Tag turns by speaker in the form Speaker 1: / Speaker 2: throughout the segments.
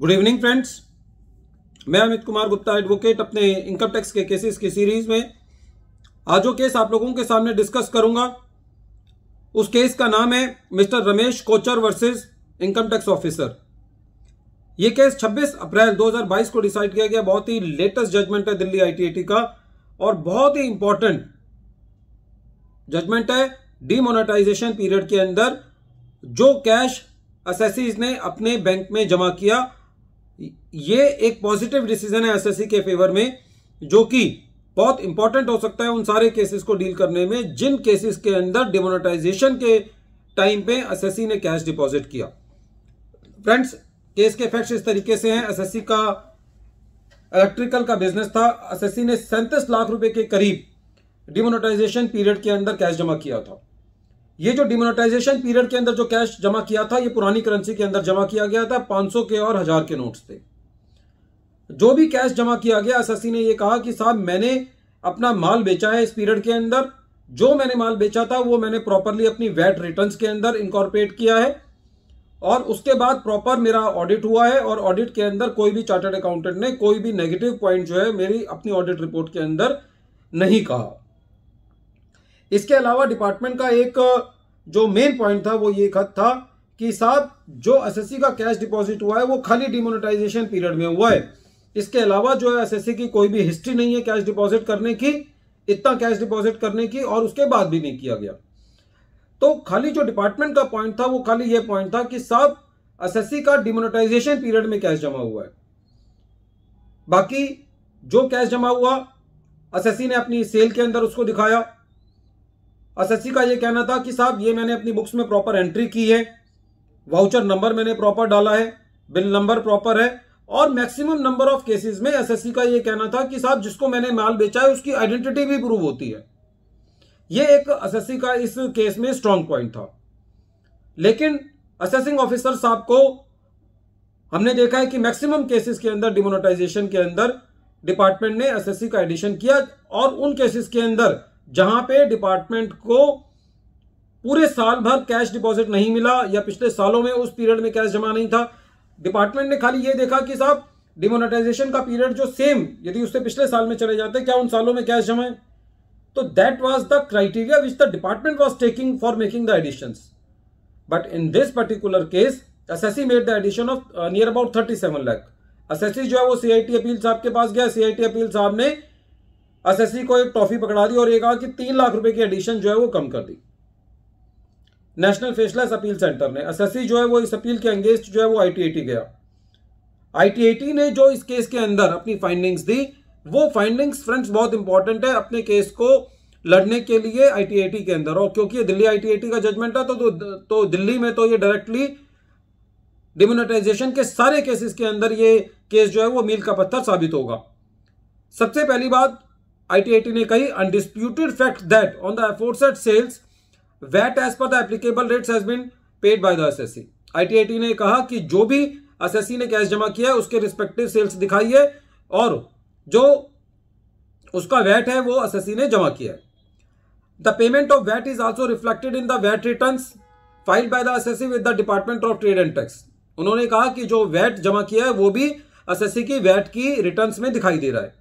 Speaker 1: Good evening friends मैं Amit Kumar Gupta advocate अपने income tax के केसेस की सीरीज में आज जो केस आप लोगों के सामने डिस्कस करूंगा उस केस का नाम है mister Ramesh Kochar versus income tax officer ये केस 26 अप्रैल 2022 को डिसाइड किया गया बहुत ही लेटेस्ट जजमेंट है दिल्ली आई का और बहुत ही इंपॉर्टेंट जजमेंट है डीमोनेटाइजेशन पीरियड के अंदर जो कैश एस ने अपने बैंक में जमा किया ये एक पॉजिटिव डिसीजन है एसएससी के फेवर में जो कि बहुत इंपॉर्टेंट हो सकता है उन सारे केसेस को डील करने में जिन केसेस के अंदर डिमोनेटाइजेशन के टाइम पे एसएससी ने कैश डिपॉजिट किया फ्रेंड्स केस के फैक्ट्स इस तरीके से हैं एसएससी का इलेक्ट्रिकल का बिजनेस था एसएससी ने सैंतीस लाख रुपए के करीब डिमोनेटाइजेशन पीरियड के अंदर कैश जमा किया था ये जो डिमोनेटाइजेशन पीरियड के अंदर जो कैश जमा किया था ये पुरानी करेंसी के अंदर जमा किया गया था 500 के और हजार के नोट्स थे जो भी कैश जमा किया गया एस ने यह कहा कि साहब मैंने अपना माल बेचा है इस पीरियड के अंदर जो मैंने माल बेचा था वो मैंने प्रॉपरली अपनी वैट रिटर्न के अंदर इंकॉर्पोरेट किया है और उसके बाद प्रॉपर मेरा ऑडिट हुआ है और ऑडिट के अंदर कोई भी चार्टर्ड अकाउंटेंट ने कोई भी नेगेटिव पॉइंट जो है मेरी अपनी ऑडिट रिपोर्ट के अंदर नहीं कहा इसके अलावा डिपार्टमेंट का एक जो मेन पॉइंट था वो ये खत था कि साहब जो एस का कैश डिपॉजिट हुआ है वो खाली डिमोनेटाइजेशन पीरियड में हुआ है इसके अलावा जो है एस की कोई भी हिस्ट्री नहीं है कैश डिपॉजिट करने की इतना कैश डिपॉजिट करने की और उसके बाद भी नहीं किया गया तो खाली जो डिपार्टमेंट का पॉइंट था वो खाली ये पॉइंट था कि साहब एस का डिमोनेटाइजेशन पीरियड में कैश जमा हुआ है बाकी जो कैश जमा हुआ एस ने अपनी सेल के अंदर उसको दिखाया एसएससी का ये कहना था कि साहब ये मैंने अपनी बुक्स में प्रॉपर एंट्री की है वाउचर नंबर मैंने प्रॉपर डाला है बिल नंबर प्रॉपर है और मैक्सिमम नंबर ऑफ केसेस में एसएससी का ये कहना था कि साहब जिसको मैंने माल बेचा है उसकी आइडेंटिटी भी प्रूव होती है ये एक एसएससी का इस केस में स्ट्रांग पॉइंट था लेकिन असेसिंग ऑफिसर साहब को हमने देखा है कि मैक्सिमम केसेस के अंदर डिमोनेटाइजेशन के अंदर डिपार्टमेंट ने एसएससी का एडिशन किया और उन केसेस के अंदर जहां पे डिपार्टमेंट को पूरे साल भर कैश डिपॉजिट नहीं मिला या पिछले सालों में उस पीरियड में कैश जमा नहीं था डिपार्टमेंट ने खाली ये देखा कि साहब डिमोनेटाइजेशन का पीरियड जो सेम यदि उससे पिछले साल में चले जाते क्या उन सालों में कैश जमा है तो that was the criteria which the department was taking for making the addition but in this particular case assessee made the addition of near about thirty seven lakh assessee जो है वो सीआईटी अपील साहब के पास गया CIT appeal साहब ने SSC को एक ट्रॉफी पकड़ा दी और ये कहा कि तीन लाख रुपए की एडिशन जो है वो कम कर दी नेशनल फेसलेस अपील सेंटर ने एसएससी जो है वो इस अपील के अंगेस्ट जो है वो आईटीआईटी गया आईटीआईटी ने जो इस केस के अंदर अपनी फाइंडिंग्स दी वो फाइंडिंग्स फ्रेंड्स बहुत इंपॉर्टेंट है अपने केस को लड़ने के लिए आईटीआईटी के अंदर और क्योंकि दिल्ली आईटीआईटी का जजमेंट है तो, तो तो दिल्ली में तो ये डायरेक्टली डिमोनेटाइजेशन के सारे केसेस के अंदर ये केस जो है वो मील का पत्थर साबित होगा सबसे पहली बात आईटीआईटी ने कही undisputed fact that on the aforesaid sales VAT as per the applicable rates has been paid by the assessee ITAT ने कहा कि जो भी एसएससी ने कैश जमा किया है उसके रिस्पेक्टिव सेल्स दिखाई है और जो उसका वैट है वो एसएससी ने जमा किया है the payment of VAT is also reflected in the VAT return file by the assessee with the department of trade and tax उन्होंने कहा कि जो वैट जमा किया है वो भी एसएससी की वैट की रिटर्न में दिखाई दे रहा है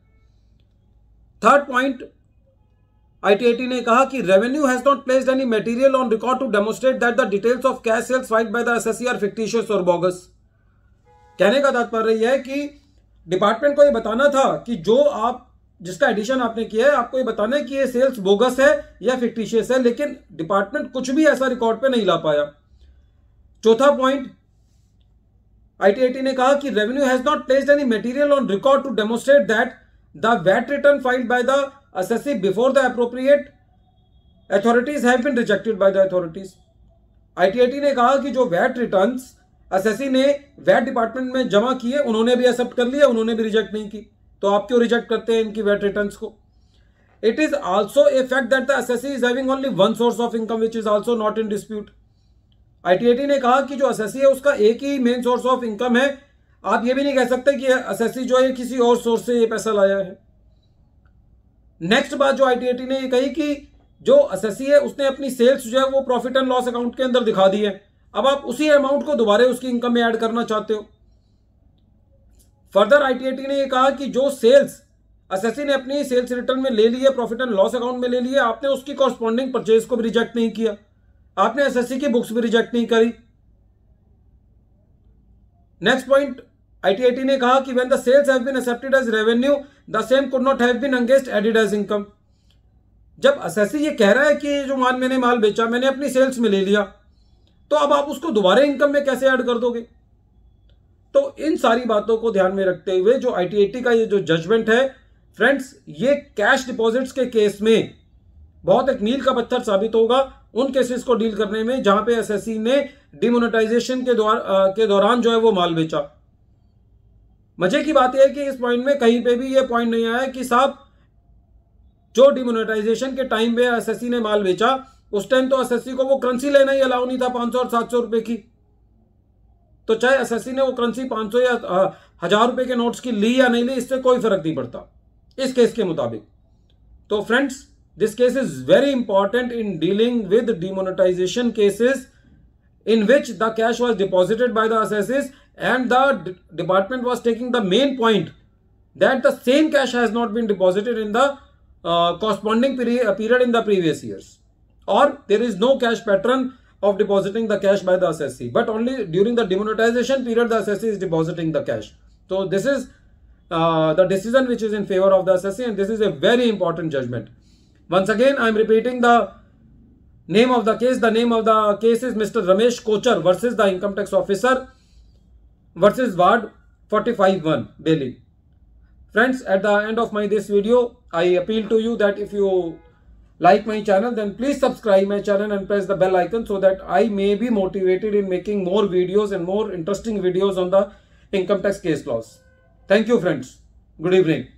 Speaker 1: थर्ड पॉइंट आईटीआईटी ने कहा कि revenue has not placed any material on record to demonstrate that the details of cash sales filed by the assessee are fictitious और बोगस कहने का तात्पर्य यह है कि डिपार्टमेंट को यह बताना था कि जो आप जिसका एडिशन आपने किया है आपको ये बताना है कि ये सेल्स बोगस है या फिक्टिशियस है लेकिन डिपार्टमेंट कुछ भी ऐसा रिकॉर्ड पे नहीं ला पाया चौथा पॉइंट आईटीआईटी ने कहा कि revenue has not placed any material on record to demonstrate that the VAT return filed by the assessee before the appropriate authorities have been rejected by the authorities. ITIT ने कहा कि जो वैट रिटर्न असेसी ने VAT department में जमा किए उन्होंने भी एक्सेप्ट कर लिया उन्होंने भी रिजेक्ट नहीं की तो आप क्यों रिजेक्ट करते हैं इनकी वैट रिटर्न को it is also a fact that the S assessee is having only one source of income which is also not in dispute ITAT ने कहा कि जो असेसी है उसका एक ही मेन सोर्स ऑफ इनकम है आप ये भी नहीं कह सकते कि एसएससी जो है किसी और सोर्स से ये पैसा लाया है नेक्स्ट बात जो आईटीआईटी ने ये कही कि जो एसएससी है उसने अपनी सेल्स जो है वो प्रॉफिट एंड लॉस अकाउंट के अंदर दिखा दी है अब आप उसी अमाउंट को दोबारा उसकी इनकम में ऐड करना चाहते हो फर्दर आईटीआईटी ने ये कहा कि जो सेल्स एसएससी ने अपनी सेल्स रिटर्न में ले लिए प्रॉफिट एंड लॉस अकाउंट में ले लिए आपने उसकी कॉरस्पॉन्डिंग परचेज को भी रिजेक्ट नहीं किया आपने एसएससी की बुक्स भी रिजेक्ट नहीं करी नेक्स्ट पॉइंट आईटीआईटी ने कहा कि when the sales have been accepted as revenue the same could not have been against added as income जब असेसी ये कह रहा है कि जो मान मैंने माल बेचा मैंने अपनी सेल्स में ले लिया तो अब आप उसको दोबारा इनकम में कैसे ऐड कर दोगे तो इन सारी बातों को ध्यान में रखते हुए जो आईटीआईटी का ये जो जजमेंट है फ्रेंड्स ये कैश डिपॉजिट्स के केस में बहुत एक मील का पत्थर साबित होगा उन केसेस को डील करने में जहां पे एसएससी ने डिमोनेटाइजेशन के द्वारा के दौरान जो है वो माल बेचा मजे की बात यह है कि इस पॉइंट में कहीं पे भी ये पॉइंट नहीं आया कि साहब जो डिमोनेटाइजेशन के टाइम पे एस ने माल बेचा उस टाइम तो एस को वो करंसी लेना ही अलाउ नहीं था पांच सौ और सात सौ रुपए की तो चाहे एस ने वो करंसी पांच सौ या हजार रुपए के नोट्स की ली या नहीं ली इससे कोई फर्क नहीं पड़ता इस केस के मुताबिक तो friends this case is very important in dealing with demonetisation cases in which the cash was deposited by the assessees and the department was taking the main point that the same cash has not been deposited in the uh, corresponding peri uh, period in the previous years or there is no cash pattern of depositing the cash by the assessee but only during the demonetization period the assessee is depositing the cash so this is uh, the decision which is in favor of the assessee and this is a very important judgment once again i am repeating the name of the case the name of the case is mr ramesh kochar versus the income tax officer versus Ward 45-1 Delhi. Friends, at the end of my this video, I appeal to you that if you like my channel, then please subscribe my channel and press the bell icon so that I may be motivated in making more videos and more interesting videos on the income tax case laws. Thank you friends. Good evening.